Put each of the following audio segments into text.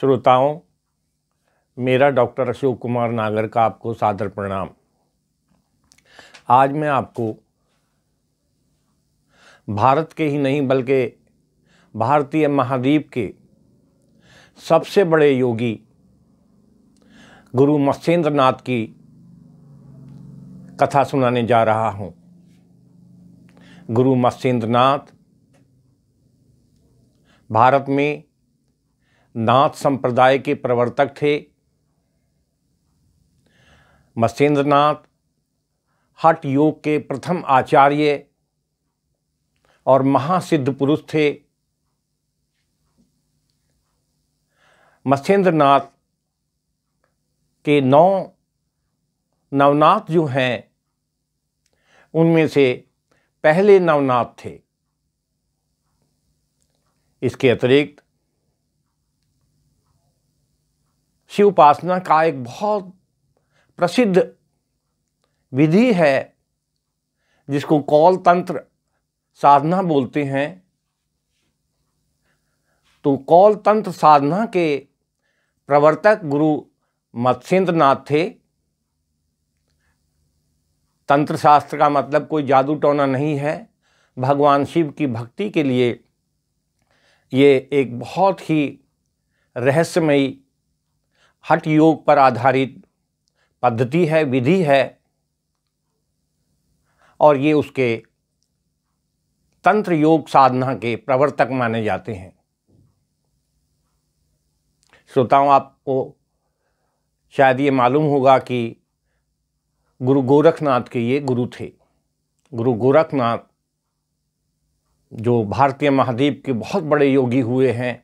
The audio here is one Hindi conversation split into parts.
श्रोताओं मेरा डॉक्टर अशोक कुमार नागर का आपको सादर प्रणाम आज मैं आपको भारत के ही नहीं बल्कि भारतीय महाद्वीप के सबसे बड़े योगी गुरु मत्स्येंद्र नाथ की कथा सुनाने जा रहा हूँ गुरु मत्स्येंद्र नाथ भारत में नाथ संप्रदाय के प्रवर्तक थे मत्स्येंद्रनाथ हट योग के प्रथम आचार्य और महासिद्ध पुरुष थे मत्स्येंद्रनाथ के नौ नवनाथ जो हैं उनमें से पहले नवनाथ थे इसके अतिरिक्त शिव उपासना का एक बहुत प्रसिद्ध विधि है जिसको कौल तंत्र साधना बोलते हैं तो कौल तंत्र साधना के प्रवर्तक गुरु मत्स्येंद्र नाथ थे तंत्र शास्त्र का मतलब कोई जादू टोना नहीं है भगवान शिव की भक्ति के लिए ये एक बहुत ही रहस्यमयी हट योग पर आधारित पद्धति है विधि है और ये उसके तंत्र योग साधना के प्रवर्तक माने जाते हैं श्रोताओं आपको शायद ये मालूम होगा कि गुरु गोरखनाथ के ये गुरु थे गुरु गोरखनाथ जो भारतीय महाद्वीप के बहुत बड़े योगी हुए हैं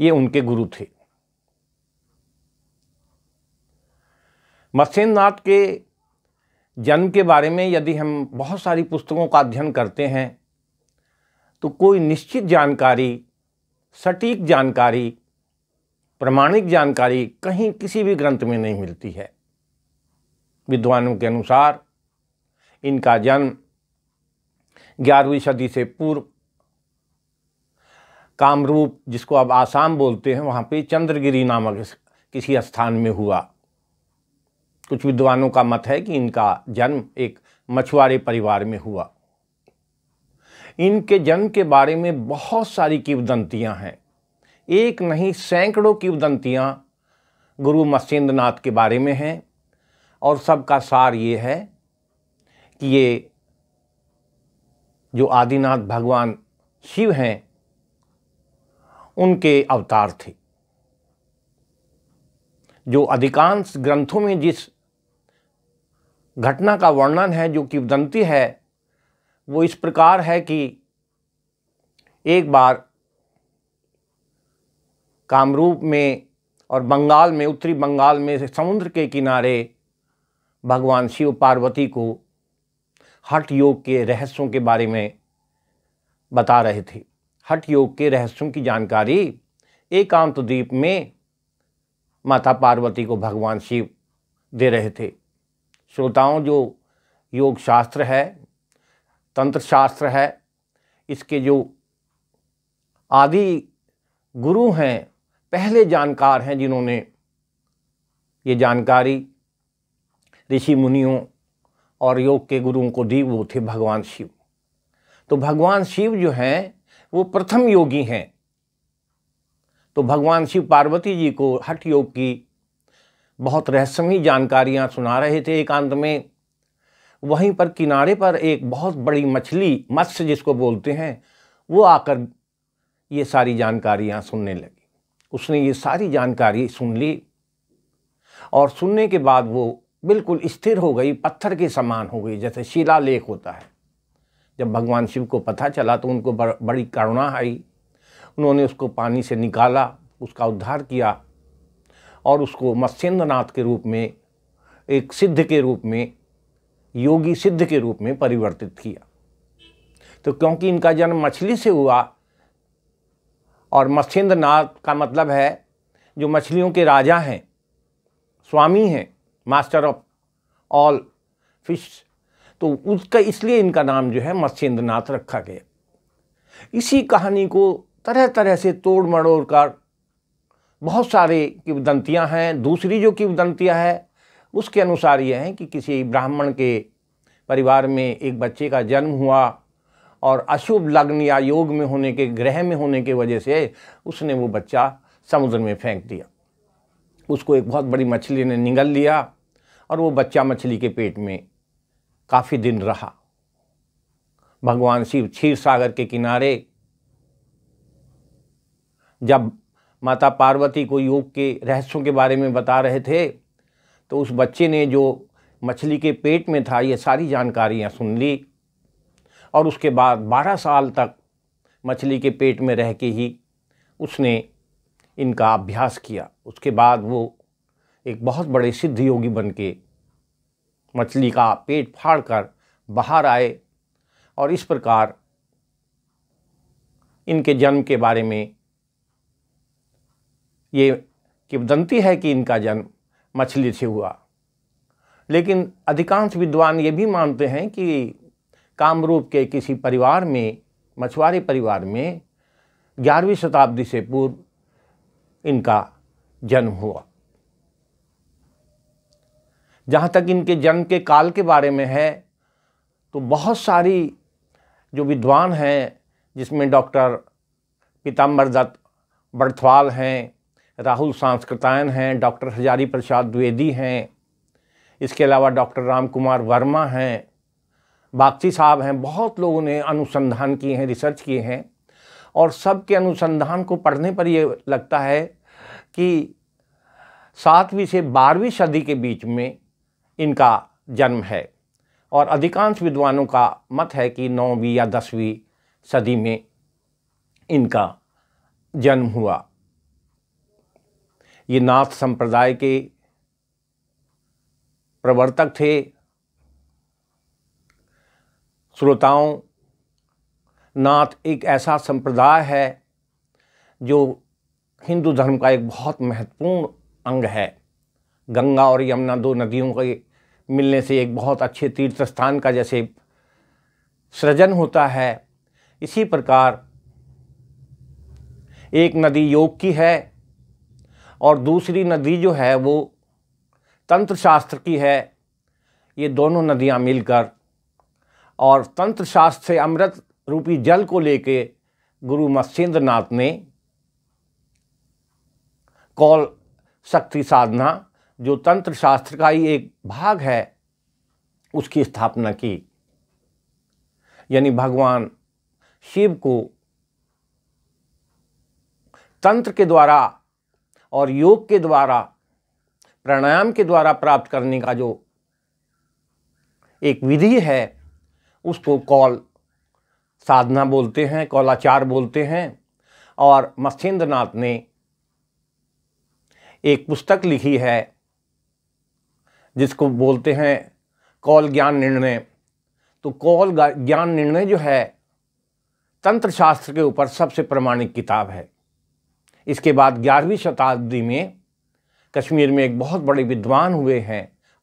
ये उनके गुरु थे मत्स्य नाथ के जन्म के बारे में यदि हम बहुत सारी पुस्तकों का अध्ययन करते हैं तो कोई निश्चित जानकारी सटीक जानकारी प्रमाणिक जानकारी कहीं किसी भी ग्रंथ में नहीं मिलती है विद्वानों के अनुसार इनका जन्म ग्यारहवीं सदी से पूर्व कामरूप जिसको अब आसाम बोलते हैं वहाँ पे चंद्रगिरी नामक किसी स्थान में हुआ कुछ विद्वानों का मत है कि इनका जन्म एक मछुआरे परिवार में हुआ इनके जन्म के बारे में बहुत सारी किवदंतियाँ हैं एक नहीं सैकड़ों किवदंतियाँ गुरु मत्स्येंद्र नाथ के बारे में हैं और सबका सार ये है कि ये जो आदिनाथ भगवान शिव हैं उनके अवतार थे जो अधिकांश ग्रंथों में जिस घटना का वर्णन है जो कि किवदंती है वो इस प्रकार है कि एक बार कामरूप में और बंगाल में उत्तरी बंगाल में समुद्र के किनारे भगवान शिव पार्वती को हठ योग के रहस्यों के बारे में बता रहे थे हठ योग के रहस्यों की जानकारी एकांत द्वीप में माता पार्वती को भगवान शिव दे रहे थे श्रोताओं जो योग शास्त्र है तंत्र शास्त्र है इसके जो आदि गुरु हैं पहले जानकार हैं जिन्होंने ये जानकारी ऋषि मुनियों और योग के गुरुओं को दी वो थे भगवान शिव तो भगवान शिव जो हैं वो प्रथम योगी हैं तो भगवान शिव पार्वती जी को हठ योग की बहुत रहस्यमयी जानकारियाँ सुना रहे थे एकांत में वहीं पर किनारे पर एक बहुत बड़ी मछली मत्स्य जिसको बोलते हैं वो आकर ये सारी जानकारियाँ सुनने लगी उसने ये सारी जानकारी सुन ली और सुनने के बाद वो बिल्कुल स्थिर हो गई पत्थर के समान हो गई जैसे शिलालेख होता है जब भगवान शिव को पता चला तो उनको बड़ी करुणा आई उन्होंने उसको पानी से निकाला उसका उद्धार किया और उसको मत्स्येंद्रनाथ के रूप में एक सिद्ध के रूप में योगी सिद्ध के रूप में परिवर्तित किया तो क्योंकि इनका जन्म मछली से हुआ और मत्स्येंद्रनाथ का मतलब है जो मछलियों के राजा हैं स्वामी हैं मास्टर ऑफ ऑल फिश तो उसका इसलिए इनका नाम जो है मत्स्येंद्रनाथ रखा गया इसी कहानी को तरह तरह से तोड़ मड़ोड़ कर बहुत सारे किवदंतियाँ हैं दूसरी जो किवदंतियाँ है उसके अनुसार ये हैं कि किसी ब्राह्मण के परिवार में एक बच्चे का जन्म हुआ और अशुभ लग्न या योग में होने के ग्रह में होने के वजह से उसने वो बच्चा समुद्र में फेंक दिया उसको एक बहुत बड़ी मछली ने निगल लिया और वो बच्चा मछली के पेट में काफ़ी दिन रहा भगवान शिव क्षीर सागर के किनारे जब माता पार्वती को योग के रहस्यों के बारे में बता रहे थे तो उस बच्चे ने जो मछली के पेट में था ये सारी जानकारियाँ सुन ली और उसके बाद बारह साल तक मछली के पेट में रह के ही उसने इनका अभ्यास किया उसके बाद वो एक बहुत बड़े सिद्ध योगी बन के मछली का पेट फाड़ कर बाहर आए और इस प्रकार इनके जन्म के बारे में ये किंवदंती है कि इनका जन्म मछली से हुआ लेकिन अधिकांश विद्वान ये भी मानते हैं कि कामरूप के किसी परिवार में मछुआरे परिवार में ग्यारहवीं शताब्दी से पूर्व इनका जन्म हुआ जहाँ तक इनके जन्म के काल के बारे में है तो बहुत सारी जो विद्वान हैं जिसमें डॉक्टर पीताम्बर दत्त बड़थवाल हैं राहुल सांस्कृतायन हैं डॉक्टर हजारी प्रसाद द्विवेदी हैं इसके अलावा डॉक्टर राम कुमार वर्मा हैं बागची साहब हैं बहुत लोगों ने अनुसंधान किए हैं रिसर्च किए हैं और सब के अनुसंधान को पढ़ने पर ये लगता है कि सातवीं से बारहवीं सदी के बीच में इनका जन्म है और अधिकांश विद्वानों का मत है कि नौवीं या दसवीं सदी में इनका जन्म हुआ ये नाथ संप्रदाय के प्रवर्तक थे श्रोताओं नाथ एक ऐसा संप्रदाय है जो हिंदू धर्म का एक बहुत महत्वपूर्ण अंग है गंगा और यमुना दो नदियों के मिलने से एक बहुत अच्छे तीर्थ स्थान का जैसे सृजन होता है इसी प्रकार एक नदी योग की है और दूसरी नदी जो है वो तंत्र शास्त्र की है ये दोनों नदियाँ मिलकर और तंत्र शास्त्र से अमृत रूपी जल को लेके गुरु मत्स्येंद्र नाथ ने कौल शक्ति साधना जो तंत्र शास्त्र का ही एक भाग है उसकी स्थापना की यानी भगवान शिव को तंत्र के द्वारा और योग के द्वारा प्राणायाम के द्वारा प्राप्त करने का जो एक विधि है उसको कौल साधना बोलते हैं कौलाचार बोलते हैं और मत्स्येंद्रनाथ ने एक पुस्तक लिखी है जिसको बोलते हैं कौल ज्ञान निर्णय तो कौल ज्ञान निर्णय जो है तंत्र शास्त्र के ऊपर सबसे प्रमाणिक किताब है इसके बाद ग्यारहवीं शताब्दी में कश्मीर में एक बहुत बड़े विद्वान हुए हैं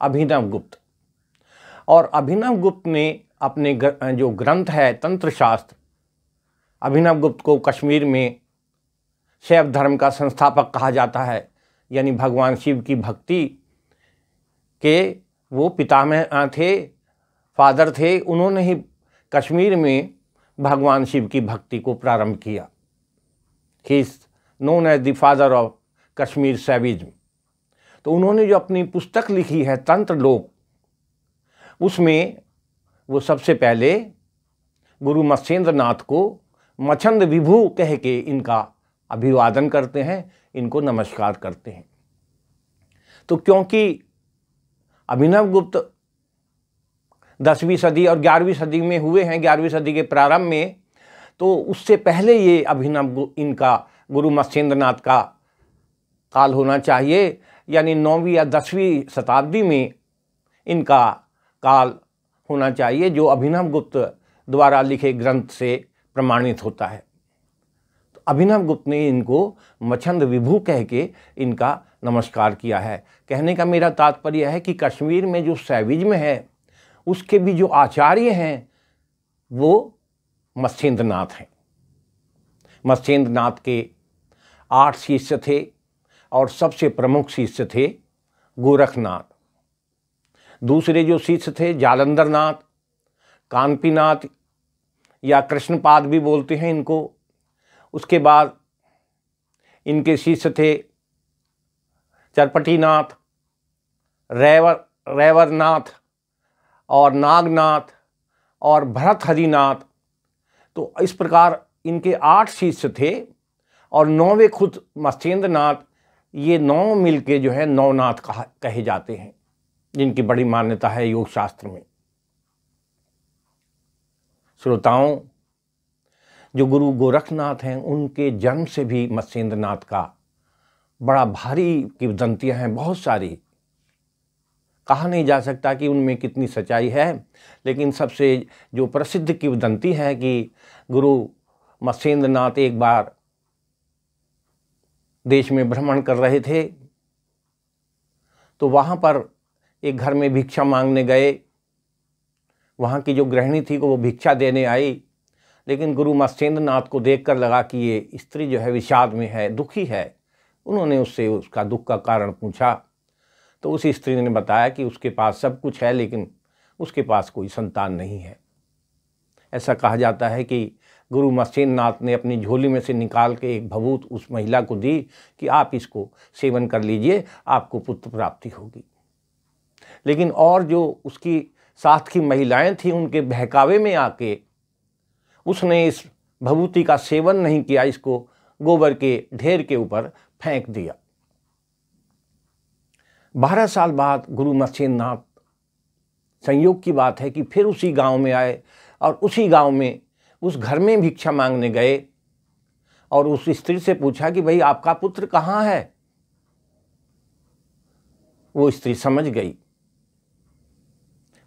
अभिनव गुप्त और अभिनव गुप्त ने अपने गर, जो ग्रंथ है तंत्र शास्त्र अभिनव गुप्त को कश्मीर में शैव धर्म का संस्थापक कहा जाता है यानी भगवान शिव की भक्ति के वो पितामह थे फादर थे उन्होंने ही कश्मीर में भगवान शिव की भक्ति को प्रारंभ किया he known as the father of Kashmir सेविज तो उन्होंने जो अपनी पुस्तक लिखी है तंत्र लोक उसमें वो सबसे पहले गुरु मत्स्येंद्र नाथ को मछंद विभू कह के इनका अभिवादन करते हैं इनको नमस्कार करते हैं तो क्योंकि अभिनव गुप्त दसवीं सदी और ग्यारहवीं सदी में हुए हैं ग्यारहवीं सदी के प्रारंभ में तो उससे पहले ये अभिनव इनका गुरु मत्स्येंद्रनाथ का काल होना चाहिए यानी नौवीं या दसवीं शताब्दी में इनका काल होना चाहिए जो अभिनव गुप्त द्वारा लिखे ग्रंथ से प्रमाणित होता है तो अभिनव गुप्त ने इनको मछंद विभू कह के इनका नमस्कार किया है कहने का मेरा तात्पर्य है कि कश्मीर में जो सैविज्म है उसके भी जो आचार्य हैं वो मत्स्येंद्रनाथ हैं मत्स्येंद्रनाथ के आठ शिष्य थे और सबसे प्रमुख शिष्य थे गोरखनाथ दूसरे जो शिष्य थे जालंधर नाथ कानपी नाथ या कृष्णपाद भी बोलते हैं इनको उसके बाद इनके शिष्य थे चरपटीनाथ रैवर रैवरनाथ और नागनाथ और भरत हरिनाथ तो इस प्रकार इनके आठ शिष्य थे और नौवे खुद मस्तेंद्र नाथ ये नौ मिल के जो है नौनाथ कहा कहे जाते हैं जिनकी बड़ी मान्यता है योग शास्त्र में श्रोताओं जो गुरु गोरखनाथ हैं उनके जन्म से भी मत्स्येंद्र नाथ का बड़ा भारी किवदंतियाँ हैं बहुत सारी कहा नहीं जा सकता कि उनमें कितनी सच्चाई है लेकिन सबसे जो प्रसिद्ध किवदंती है कि गुरु मत्स्येंद्र नाथ एक बार देश में भ्रमण कर रहे थे तो वहाँ पर एक घर में भिक्षा मांगने गए वहाँ की जो गृहिणी थी को वो भिक्षा देने आई लेकिन गुरु मत्स्येंद्र नाथ को देखकर लगा कि ये स्त्री जो है विषाद में है दुखी है उन्होंने उससे उसका दुख का कारण पूछा तो उस स्त्री ने बताया कि उसके पास सब कुछ है लेकिन उसके पास कोई संतान नहीं है ऐसा कहा जाता है कि गुरु मसीन नाथ ने अपनी झोली में से निकाल के एक भभूत उस महिला को दी कि आप इसको सेवन कर लीजिए आपको पुत्र प्राप्ति होगी लेकिन और जो उसकी साथ की महिलाएं थीं उनके बहकावे में आके उसने इस भभूति का सेवन नहीं किया इसको गोबर के ढेर के ऊपर फेंक दिया बारह साल बाद गुरु मसीन नाथ संयोग की बात है कि फिर उसी गांव में आए और उसी गांव में उस घर में भिक्षा मांगने गए और उस स्त्री से पूछा कि भाई आपका पुत्र कहाँ है वो स्त्री समझ गई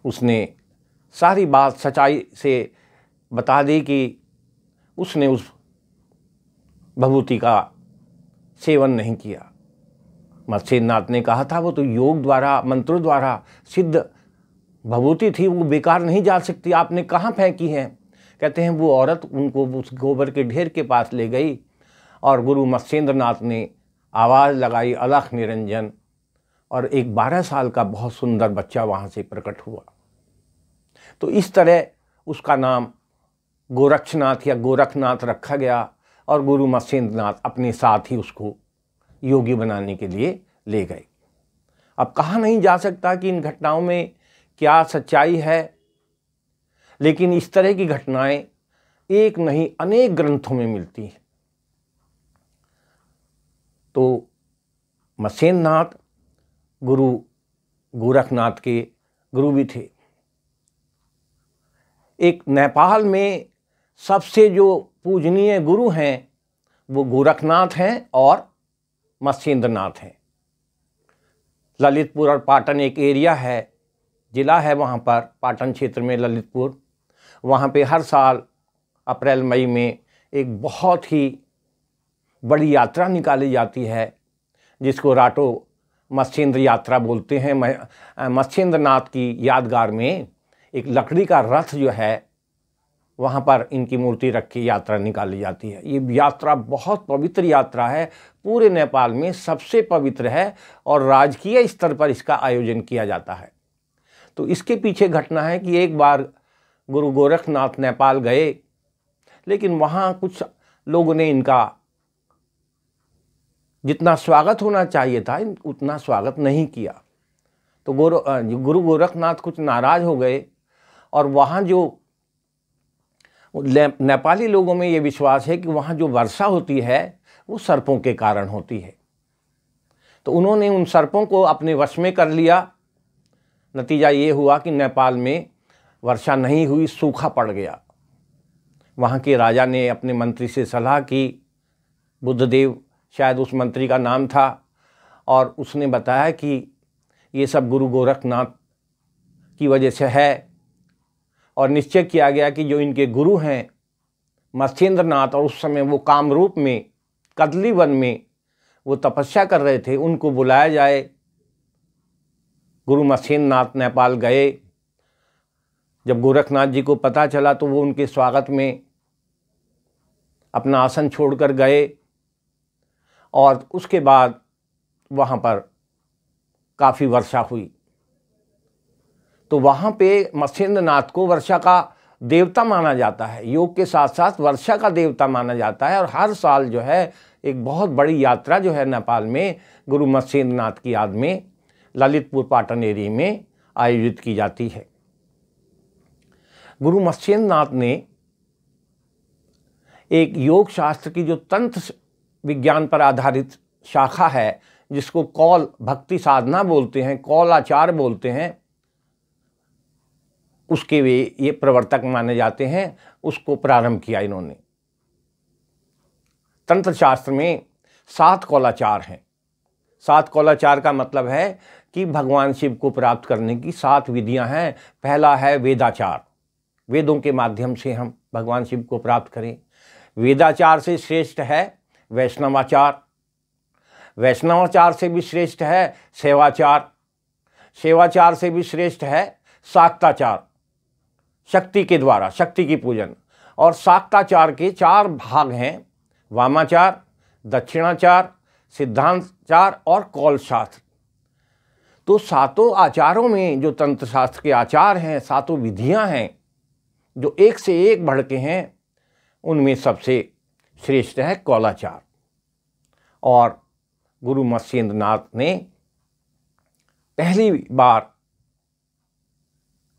उसने सारी बात सच्चाई से बता दी कि उसने उस भभूति का सेवन नहीं किया मत्स्यनाथ ने कहा था वो तो योग द्वारा मंत्रों द्वारा सिद्ध भभूति थी वो बेकार नहीं जा सकती आपने कहाँ फेंकी है कहते हैं वो औरत उनको उस गोबर के ढेर के पास ले गई और गुरु मत्स्येंद्र नाथ ने आवाज़ लगाई अलख निरंजन और एक बारह साल का बहुत सुंदर बच्चा वहाँ से प्रकट हुआ तो इस तरह उसका नाम गोरक्षनाथ या गोरखनाथ रखा गया और गुरु मत्स्येंद्र नाथ अपने साथ ही उसको योगी बनाने के लिए ले गए अब कहा नहीं जा सकता कि इन घटनाओं में क्या सच्चाई है लेकिन इस तरह की घटनाएं एक नहीं अनेक ग्रंथों में मिलती हैं तो मसेन नाथ गुरु गोरखनाथ के गुरु भी थे एक नेपाल में सबसे जो पूजनीय गुरु हैं वो गोरखनाथ हैं और मत्स्येंद्र नाथ हैं ललितपुर और पाटन एक एरिया है ज़िला है वहाँ पर पाटन क्षेत्र में ललितपुर वहाँ पे हर साल अप्रैल मई में एक बहुत ही बड़ी यात्रा निकाली जाती है जिसको राटो मत्स्येंद्र यात्रा बोलते हैं मत्स्येंद्र नाथ की यादगार में एक लकड़ी का रथ जो है वहाँ पर इनकी मूर्ति रख के यात्रा निकाली जाती है ये यात्रा बहुत पवित्र यात्रा है पूरे नेपाल में सबसे पवित्र है और राजकीय स्तर पर इसका आयोजन किया जाता है तो इसके पीछे घटना है कि एक बार गुरु गोरखनाथ नेपाल गए लेकिन वहाँ कुछ लोगों ने इनका जितना स्वागत होना चाहिए था उतना स्वागत नहीं किया तो गुरु गुरु गोरखनाथ कुछ नाराज़ हो गए और वहाँ जो नेपाली लोगों में ये विश्वास है कि वहाँ जो वर्षा होती है वो सर्पों के कारण होती है तो उन्होंने उन सर्पों को अपने वश में कर लिया नतीजा ये हुआ कि नेपाल में वर्षा नहीं हुई सूखा पड़ गया वहाँ के राजा ने अपने मंत्री से सलाह की बुद्धदेव शायद उस मंत्री का नाम था और उसने बताया कि ये सब गुरु गोरखनाथ की वजह से है और निश्चय किया गया कि जो इनके गुरु हैं मत्स्येंद्र नाथ और उस समय वो कामरूप में कदली वन में वो तपस्या कर रहे थे उनको बुलाया जाए गुरु मत्स्येंद्र नाथ नेपाल गए जब गोरखनाथ जी को पता चला तो वो उनके स्वागत में अपना आसन छोड़कर गए और उसके बाद वहाँ पर काफ़ी वर्षा हुई तो वहाँ पे मत्स्येंद्र नाथ को वर्षा का देवता माना जाता है योग के साथ साथ वर्षा का देवता माना जाता है और हर साल जो है एक बहुत बड़ी यात्रा जो है नेपाल में गुरु मत्स्येंद्र नाथ की याद में ललितपुर पाटन एरिया में आयोजित की जाती है गुरु मत्स्येंद्र नाथ ने एक योग शास्त्र की जो तंत्र विज्ञान पर आधारित शाखा है जिसको कौल भक्ति साधना बोलते हैं कौल आचार बोलते हैं उसके वे ये प्रवर्तक माने जाते हैं उसको प्रारंभ किया इन्होंने तंत्र शास्त्र में सात कौलाचार हैं सात कौलाचार का मतलब है कि भगवान शिव को प्राप्त करने की सात विधियां हैं पहला है वेदाचार वेदों के माध्यम से हम भगवान शिव को प्राप्त करें वेदाचार से श्रेष्ठ है वैष्णवाचार वैष्णवाचार से भी श्रेष्ठ है सेवाचार सेवाचार से भी श्रेष्ठ है साक्ताचार शक्ति के द्वारा शक्ति की पूजन और साक्ताचार के चार भाग हैं वामाचार दक्षिणाचार सिद्धांतचार और कौलशास्त्र तो सातों आचारों में जो तंत्र शास्त्र के आचार हैं सातों विधियां हैं जो एक से एक बढ़ के हैं उनमें सबसे श्रेष्ठ है कौलाचार और गुरु मत्स्येंद्र नाथ ने पहली बार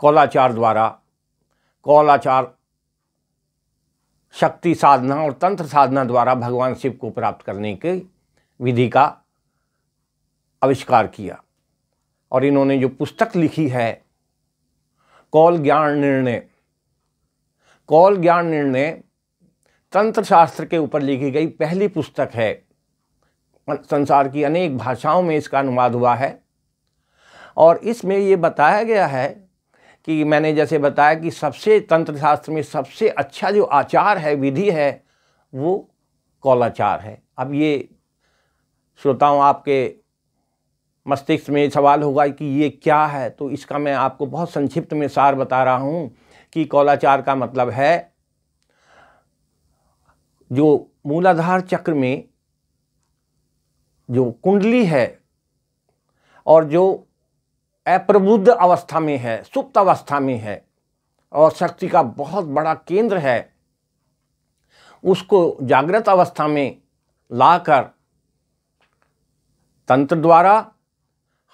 कौलाचार द्वारा कौलाचार शक्ति साधना और तंत्र साधना द्वारा भगवान शिव को प्राप्त करने की विधि का आविष्कार किया और इन्होंने जो पुस्तक लिखी है कौल ज्ञान निर्णय कौल ज्ञान निर्णय तंत्र शास्त्र के ऊपर लिखी गई पहली पुस्तक है संसार की अनेक भाषाओं में इसका अनुवाद हुआ है और इसमें ये बताया गया है कि मैंने जैसे बताया कि सबसे तंत्र शास्त्र में सबसे अच्छा जो आचार है विधि है वो कौलाचार है अब ये श्रोताओं आपके मस्तिष्क में सवाल होगा कि ये क्या है तो इसका मैं आपको बहुत संक्षिप्त में सार बता रहा हूँ कि कौलाचार का मतलब है जो मूलाधार चक्र में जो कुंडली है और जो अप्रबुद्ध अवस्था में है सुप्त अवस्था में है और शक्ति का बहुत बड़ा केंद्र है उसको जागृत अवस्था में लाकर तंत्र द्वारा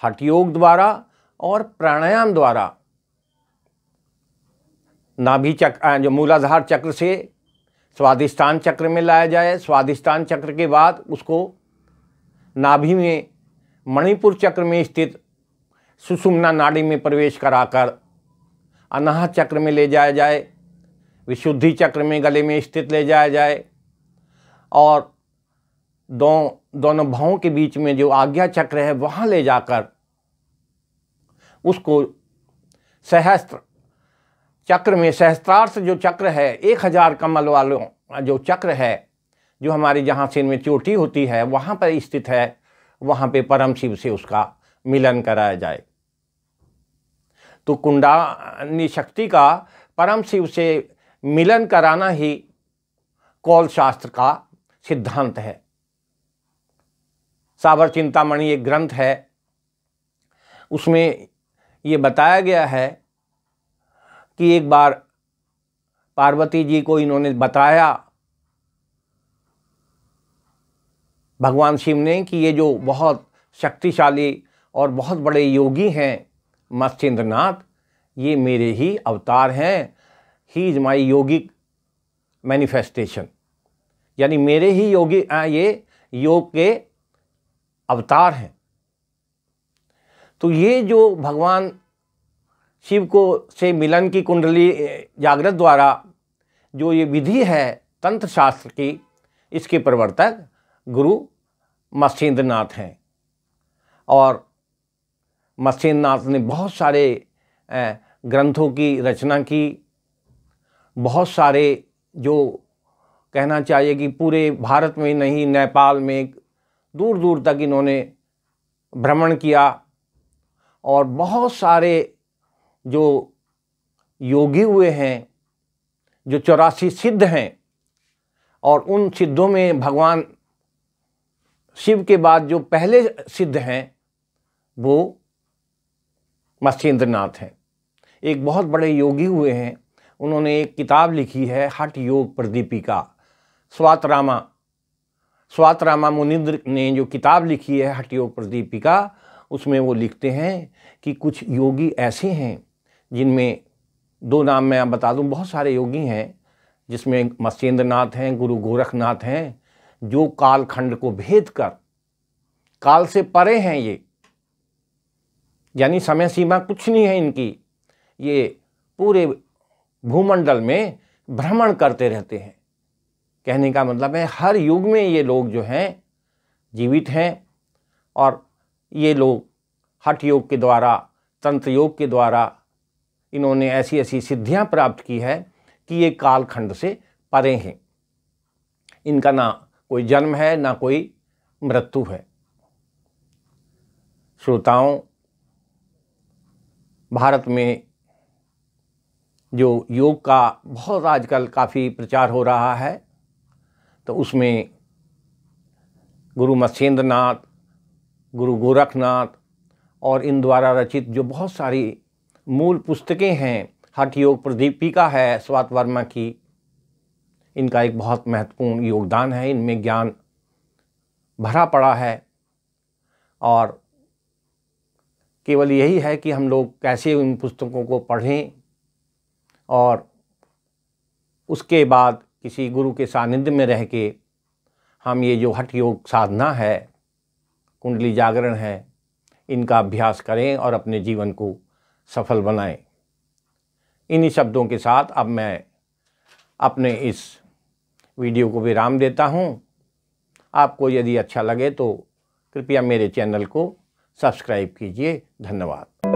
हठ योग द्वारा और प्राणायाम द्वारा नाभि चक्र जो मूलाधार चक्र से स्वादिष्ठान चक्र में लाया जाए स्वादिष्ठान चक्र के बाद उसको नाभि में मणिपुर चक्र में स्थित सुषुम्ना नाड़ी में प्रवेश कराकर अनाह चक्र में ले जाया जाए विशुद्धि चक्र में गले में स्थित ले जाया जाए और दो दोनों भावों के बीच में जो आज्ञा चक्र है वहाँ ले जाकर उसको सहस्त्र चक्र में सहस्त्रार्थ जो चक्र है एक हज़ार कमल वालों जो चक्र है जो हमारे जहाँ सिर में चोटी होती है वहाँ पर स्थित है वहाँ पे परम शिव से उसका मिलन कराया जाए तो कुंडानी शक्ति का परम शिव से मिलन कराना ही कौल शास्त्र का सिद्धांत है सावर चिंतामणि एक ग्रंथ है उसमें ये बताया गया है कि एक बार पार्वती जी को इन्होंने बताया भगवान शिव ने कि ये जो बहुत शक्तिशाली और बहुत बड़े योगी हैं मत्स्येंद्र नाथ ये मेरे ही अवतार हैं he is my yogic manifestation यानी मेरे ही योगी आ, ये योग के अवतार हैं तो ये जो भगवान शिव को से मिलन की कुंडली जागृत द्वारा जो ये विधि है तंत्र शास्त्र की इसके प्रवर्तक गुरु मत्स्येंद्र नाथ हैं और मत्स्येंद्र नाथ ने बहुत सारे ग्रंथों की रचना की बहुत सारे जो कहना चाहिए कि पूरे भारत में नहीं नेपाल में दूर दूर तक इन्होंने भ्रमण किया और बहुत सारे जो योगी हुए हैं जो चौरासी सिद्ध हैं और उन सिद्धों में भगवान शिव के बाद जो पहले सिद्ध हैं वो मत्स्येंद्रनाथ हैं एक बहुत बड़े योगी हुए हैं उन्होंने एक किताब लिखी है हठ योग प्रदीपिका स्वातरामा स्वातरामा मुनिंद्र ने जो किताब लिखी है हट योग प्रदीपिका उसमें वो लिखते हैं कि कुछ योगी ऐसे हैं जिनमें दो नाम मैं आप बता दूं बहुत सारे योगी हैं जिसमें मत्स्येंद्र नाथ हैं गुरु गोरखनाथ हैं जो कालखंड को भेद कर काल से परे हैं ये यानी समय सीमा कुछ नहीं है इनकी ये पूरे भूमंडल में भ्रमण करते रहते हैं कहने का मतलब है हर युग में ये लोग जो हैं जीवित हैं और ये लोग हठ योग के द्वारा तंत्र योग के द्वारा इन्होंने ऐसी ऐसी सिद्धियां प्राप्त की है कि ये कालखंड से परे हैं इनका ना कोई जन्म है ना कोई मृत्यु है श्रोताओं भारत में जो योग का बहुत आजकल काफ़ी प्रचार हो रहा है तो उसमें गुरु मत्स्येंद्र नाथ गुरु गोरखनाथ और इन द्वारा रचित जो बहुत सारी मूल पुस्तकें हैं हठ योग प्रदीपिका है स्वात वर्मा की इनका एक बहुत महत्वपूर्ण योगदान है इनमें ज्ञान भरा पड़ा है और केवल यही है कि हम लोग कैसे उन पुस्तकों को पढ़ें और उसके बाद किसी गुरु के सानिध्य में रह के हम ये जो हठ योग साधना है कुंडली जागरण है इनका अभ्यास करें और अपने जीवन को सफल बनाएं इन्हीं शब्दों के साथ अब मैं अपने इस वीडियो को विराम देता हूं आपको यदि अच्छा लगे तो कृपया मेरे चैनल को सब्सक्राइब कीजिए धन्यवाद